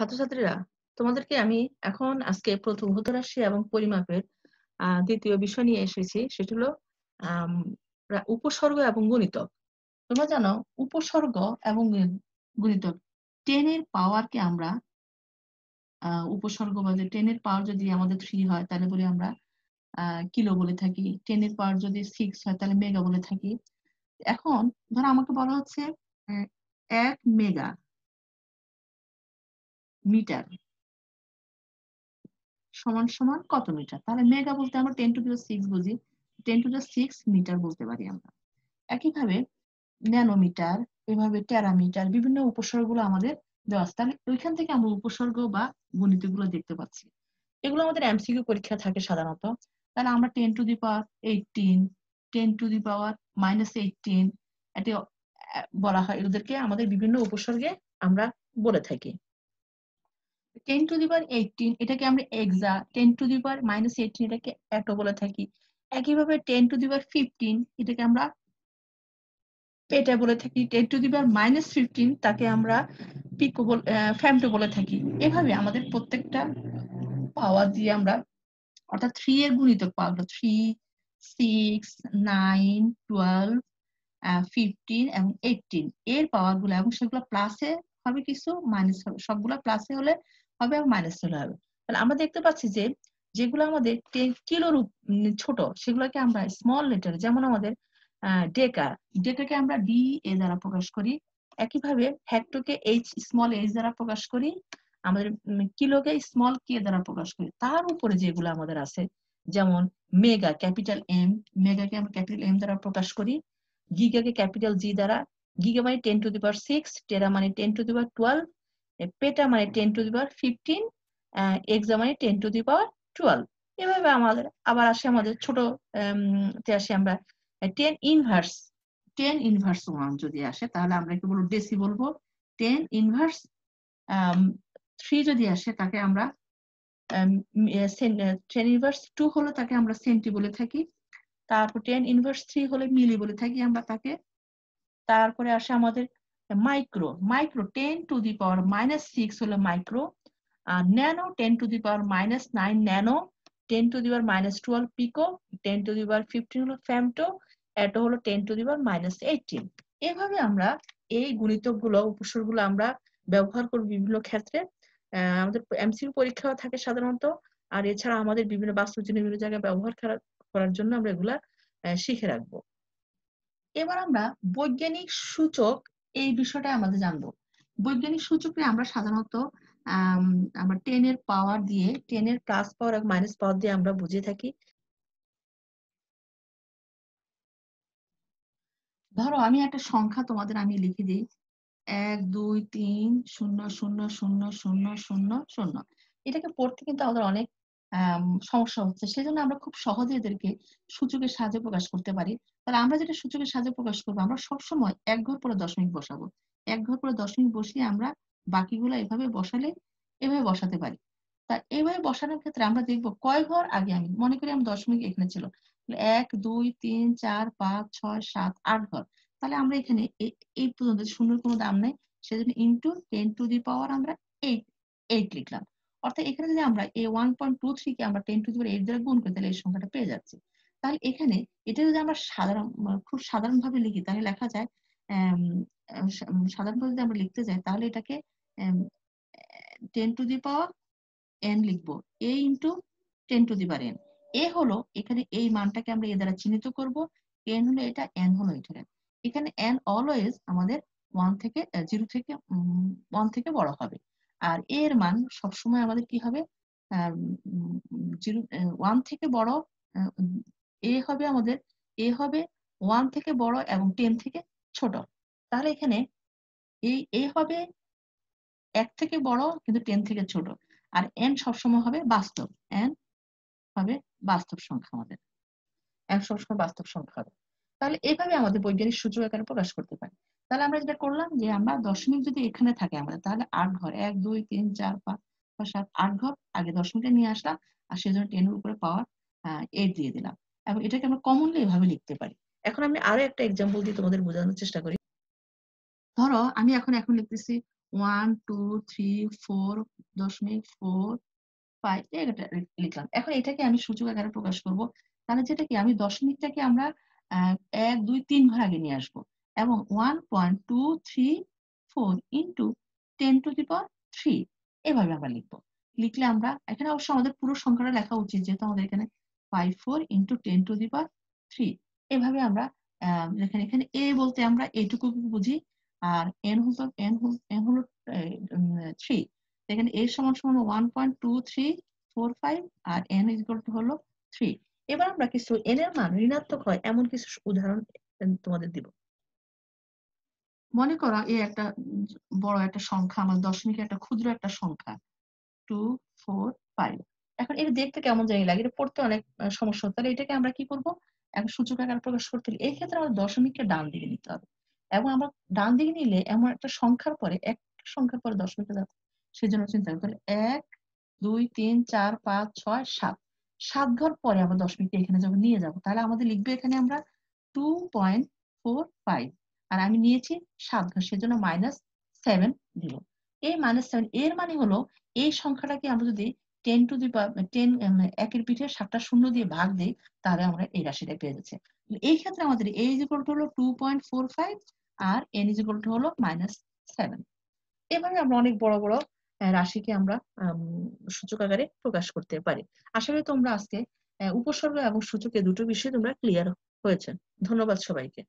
ছাত্রছাত্রীরা তোমাদেরকে আমি এখন আজকে প্রথম ভূতরাশি এবং পরিমাপের দ্বিতীয় বিষয় নিয়ে এসেছি সেটি হলো উপসর্গ এবং গণিতক তোমরা জানো উপসর্গ এবং গণিতক টেনের পাওয়ারকে আমরা উপসর্গ বা টেনের পাওয়ার যদি আমাদের থ্রি হয় তাহলে বলি আমরা কিলো বলে থাকি টেনের পাওয়ার যদি সিক্স হয় তাহলে মেগা বলে থাকি এখন ধরো আমাকে বলা হচ্ছে এক মেগা মিটার সমান সমান কত মিটার তাহলে মেগা বলতে আমরা টেন টু সিক্স বুঝি টেন টু সিক্স মিটার বলতে পারি আমরা একইভাবে ন্যানোমিটার এভাবে টেরামিটার বিভিন্ন উপসর্গগুলো আমাদের দেওয়া তাহলে ওইখান থেকে আমরা উপসর্গ বা গণিত গুলো দেখতে পাচ্ছি এগুলো আমাদের এমসিকিউ পরীক্ষা থাকে সাধারণত তাহলে আমরা ten to the power eighteen ten to the power minus eighteen এটি বলা হয় এদেরকে আমাদের বিভিন্ন উপসর্গে আমরা বলে থাকি টেন টু দি পাওয়ার 18 এটাকে আমরা exa ten to the power minus এটাকে অ্যাটো বলে থাকি একইভাবে ten to the power fifteen এটাকে আমরা পেটা বলে থাকি ten to the power minus fifteen তাকে আমরা পিকো বলে ফ্যামটো বলে থাকি এভাবে আমাদের প্রত্যেকটা পাওয়ার দিয়ে আমরা অর্থাৎ থ্রি এর গুণিতক পাওয়া three six nine twelve fifteen এবং 18 এর পাওয়ার এবং সেগুলো প্লাসে হবে কিছু মাইনাস হবে সবগুলো প্লাসে হলে হবে আর মাইনাস চলে হবে তাহলে আমরা দেখতে পাচ্ছি যে যেগুলো আমাদের কিলোর ছোট সেগুলোকে আমরা স্মল লেটার যেমন আমাদের ডেকা ডেকাকে আমরা ডি এ দ্বারা প্রকাশ করি একইভাবে হ্যাক্টোকে এইচ স্মল এইচ দ্বারা প্রকাশ করি আমাদের কিলোকে স্মল কে দ্বারা প্রকাশ করি তার উপরে যেগুলো আমাদের আছে যেমন মেগা ক্যাপিটাল এম মেগাকে আমরা ক্যাপিটাল এম দ্বারা প্রকাশ করি গিগাকে ক্যাপিটাল জি দ্বারা গিগা মানে ten to the power six tera মানে ten to the power twelve peta মানে ten to the power fifteen exa মানে ten to the power twelve এভাবে আমাদের আবার আসে আমাদের ছোট তে আসে আমরা ten inverse ten inverse one যদি আসে তাহলে আমরা কি বলবো ডেসি বলবো টেন ইনভার্স থ্রি যদি আসে তাকে আমরা টেন ইনভার্স টু হলে তাকে আমরা সেন্টি বলে থাকি তারপর টেন ইনভার্স থ্রি হলে মিলি বলে থাকি আমরা তাকে তারপরে আসে আমাদের micro micro ten to the power minus six হলো মাইক্রো আর nano ten to the power minus nine nano ten to the power minus twelve pico ten to the power fifteen হলো ফ্যামটো এটা হলো ten to the power minus eighteen এভাবে আমরা এই গুণিতকগুলো উপসর্গগুলো আমরা ব্যবহার করব বিভিন্ন ক্ষেত্রে আমাদের এমসিউ পরীক্ষাও থাকে সাধারণত আর এছাড়া আমাদের বিভিন্ন বাস্তব জীবনে বিভিন্ন জায়গায় ব্যবহার করার জন্য আমরা এগুলা শিখে রাখবো এবার আমরা বৈজ্ঞানিক সূচক এই বিষয়টা আমাদের জানবো বৈজ্ঞানিক সূচকে আমরা সাধারণত আমরা এর পাওয়ার দিয়ে টেনের প্লাস পাওয়ার মাইনাস পাওয়ার দিয়ে আমরা বুঝে থাকি ধরো আমি একটা সংখ্যা তোমাদের আমি লিখে দিই এক দুই তিন শূন্য শূন্য শূন্য শূন্য শূন্য শূন্য এটাকে পড়তে কিন্তু আমাদের অনেক সমস্যা হচ্ছে সেই জন্য আমরা খুব সহজে এদেরকে সূচকের সাহায্যে প্রকাশ করতে পারি তাহলে আমরা যেটা সূচকের সাহায্যে প্রকাশ করবো আমরা সবসময় এক ঘর পরে দশমিক বসাবো এক ঘর পরে দশমিক বসিয়ে আমরা বাকিগুলো এভাবে বসালে এভাবে বসাতে পারি তা এভাবে বসানোর ক্ষেত্রে আমরা দেখব কয় ঘর আগে আমি মনে করি আমি দশমিক এখানে ছিল এক দুই তিন চার পাঁচ ছয় সাত আট ঘর তাহলে আমরা এখানে এই পর্যন্ত শূন্যের কোনো দাম নেই সেজন্য into ten to the power আমরা এইট এইট লিখলাম অর্থাৎ এখানে যদি আমরা এই ওয়ান পয়েন্ট টু থ্রি কে আমরা টেন টু দি এইট দ্বারা গুণ করি তাহলে এই সংখ্যাটা পেয়ে যাচ্ছি তাহলে এখানে এটা যদি আমরা সাধারণ মানে খুব সাধারণ ভাবে লিখি তাহলে লেখা যায় সাধারণভাবে যদি আমরা লিখতে যাই তাহলে এটাকে ten to the power N লিখবো A into ten to the power N A হলো এখানে এই মানটাকে আমরা এ দ্বারা চিহ্নিত করব এন হলো এটা এন হলো এখানে এখানে এন অলওয়েজ আমাদের ওয়ান থেকে জিরো থেকে ওয়ান থেকে বড় হবে আর এর মান সবসময় আমাদের কি হবে ওয়ান থেকে বড় এ হবে আমাদের এ হবে ওয়ান থেকে বড় এবং টেন থেকে ছোট তাহলে এখানে এই এ হবে এক থেকে বড় কিন্তু টেন থেকে ছোট আর এন সবসময় হবে বাস্তব এন হবে বাস্তব সংখ্যা আমাদের এন সবসময় বাস্তব সংখ্যা হবে তাহলে এভাবে আমাদের বৈজ্ঞানিক সূচক এখানে প্রকাশ করতে পারি তাহলে আমরা যেটা করলাম যে আমরা দশমিক যদি এখানে থাকে আমাদের তাহলে আট ঘর এক দুই তিন চার পাঁচ ছয় সাত আট ঘর আগে দশমিকে নিয়ে আসলাম আর সেজন্য টেনের উপরে পাওয়ার এইট দিয়ে দিলাম এবং এটাকে আমরা কমনলি এভাবে লিখতে পারি এখন আমি আরো একটা এক্সাম্পল দিয়ে তোমাদের বোঝানোর চেষ্টা করি ধরো আমি এখন এখন লিখতেছি ওয়ান টু থ্রি ফোর দশমিক ফোর ফাইভ এটা লিখলাম এখন এটাকে আমি সূচক আকারে প্রকাশ করব তাহলে যেটা কি আমি দশমিকটাকে আমরা এক দুই তিন ঘর আগে নিয়ে আসবো এবং one point two three four into ten to the power three এভাবে আমরা লিখবো লিখলে আমরা এখানে অবশ্য আমাদের পুরো সংখ্যাটা লেখা উচিত যেহেতু আমাদের এখানে five four into ten to the power three এভাবে আমরা এখানে এখানে এ বলতে আমরা এটুকু বুঝি আর এন হলো এন হল এন হলো থ্রি এখানে এর সমান সমান one point two three four five আর এন ইকুয়াল টু হলো থ্রি এবার আমরা কিছু এন এর মান ঋণাত্মক হয় এমন কিছু উদাহরণ তোমাদের দিব মনে করো এ একটা বড় একটা সংখ্যা আমার দশমিকের একটা ক্ষুদ্র একটা সংখ্যা টু ফোর ফাইভ এখন এটা দেখতে কেমন জানি লাগে এটা পড়তে অনেক সমস্যা হতো তাহলে এটাকে আমরা কি করব এখন সূচক আকার প্রকাশ করতে হলে এই ক্ষেত্রে আমাদের দশমিককে ডান দিকে নিতে হবে এবং আমরা ডান দিকে নিলে এমন একটা সংখ্যার পরে এক সংখ্যার পরে দশমিকটা যাবে সেজন্য চিন্তা করতে এক দুই তিন চার পাঁচ ছয় সাত সাত ঘর পরে আমরা দশমিকটা এখানে যখন নিয়ে যাব তাহলে আমাদের লিখবে এখানে আমরা টু পয়েন্ট ফোর ফাইভ আর আমি নিয়েছি সাত ঘর সেজন্য মাইনাস সেভেন দিল এই মাইনাস সেভেন এর মানে হলো এই সংখ্যাটাকে আমরা যদি টেন টু দি টেন একের পিঠে সাতটা শূন্য দিয়ে ভাগ দিই তাহলে আমরা এই রাশিটা পেয়ে যাচ্ছি এই ক্ষেত্রে আমাদের এ যে ইকুয়াল টু হলো টু পয়েন্ট ফোর ফাইভ আর এন ইজ ইকুয়াল টু হলো মাইনাস সেভেন এভাবে আমরা অনেক বড় বড় রাশিকে আমরা সূচক আকারে প্রকাশ করতে পারি আশা করি তোমরা আজকে উপসর্গ এবং সূচকে দুটো বিষয়ে তোমরা ক্লিয়ার হয়েছে ধন্যবাদ সবাইকে